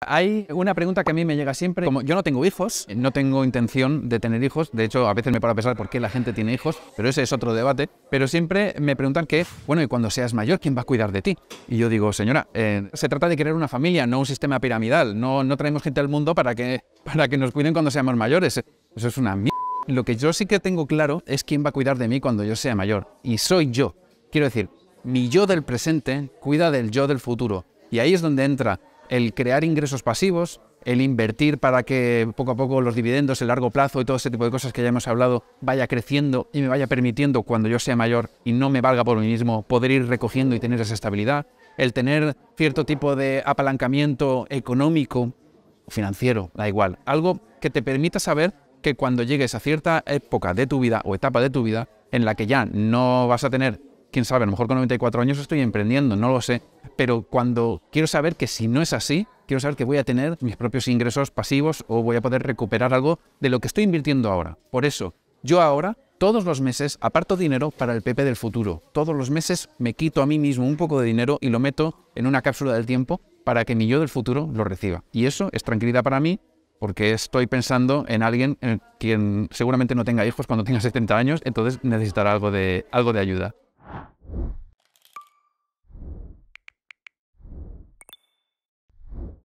Hay una pregunta que a mí me llega siempre, como yo no tengo hijos, eh, no tengo intención de tener hijos, de hecho a veces me paro a pensar por qué la gente tiene hijos, pero ese es otro debate, pero siempre me preguntan que, bueno, y cuando seas mayor, ¿quién va a cuidar de ti? Y yo digo, señora, eh, se trata de crear una familia, no un sistema piramidal, no, no traemos gente al mundo para que, para que nos cuiden cuando seamos mayores, eso es una mierda. Lo que yo sí que tengo claro es quién va a cuidar de mí cuando yo sea mayor, y soy yo. Quiero decir, mi yo del presente cuida del yo del futuro, y ahí es donde entra el crear ingresos pasivos, el invertir para que poco a poco los dividendos, el largo plazo y todo ese tipo de cosas que ya hemos hablado vaya creciendo y me vaya permitiendo cuando yo sea mayor y no me valga por mí mismo poder ir recogiendo y tener esa estabilidad, el tener cierto tipo de apalancamiento económico, financiero, da igual, algo que te permita saber que cuando llegues a cierta época de tu vida o etapa de tu vida en la que ya no vas a tener, quién sabe, a lo mejor con 94 años estoy emprendiendo, no lo sé, pero cuando quiero saber que si no es así, quiero saber que voy a tener mis propios ingresos pasivos o voy a poder recuperar algo de lo que estoy invirtiendo ahora. Por eso, yo ahora, todos los meses, aparto dinero para el PP del futuro. Todos los meses me quito a mí mismo un poco de dinero y lo meto en una cápsula del tiempo para que mi yo del futuro lo reciba. Y eso es tranquilidad para mí porque estoy pensando en alguien en eh, quien seguramente no tenga hijos cuando tenga 70 años, entonces necesitará algo de, algo de ayuda.